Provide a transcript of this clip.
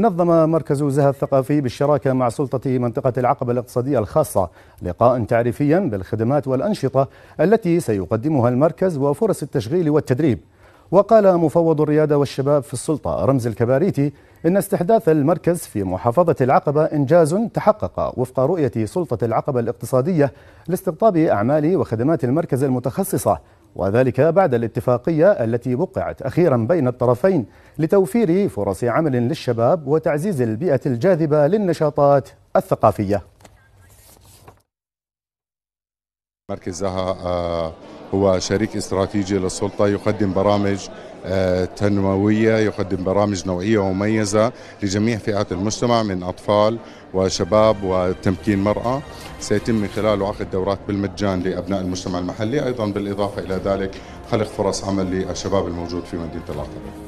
نظم مركز زها الثقافي بالشراكة مع سلطة منطقة العقبة الاقتصادية الخاصة لقاء تعريفيا بالخدمات والأنشطة التي سيقدمها المركز وفرص التشغيل والتدريب وقال مفوض الريادة والشباب في السلطة رمز الكباريتي إن استحداث المركز في محافظة العقبة إنجاز تحقق وفق رؤية سلطة العقبة الاقتصادية لاستقطاب أعمال وخدمات المركز المتخصصة وذلك بعد الاتفاقية التي وقعت أخيرا بين الطرفين لتوفير فرص عمل للشباب وتعزيز البيئة الجاذبة للنشاطات الثقافية مركزها هو شريك استراتيجي للسلطة يقدم برامج آه، تنموية يقدم برامج نوعية ومميزة لجميع فئات المجتمع من أطفال وشباب وتمكين مرأة سيتم من خلاله عقد دورات بالمجان لأبناء المجتمع المحلي أيضا بالإضافة إلى ذلك خلق فرص عمل للشباب الموجود في مدينة العقبة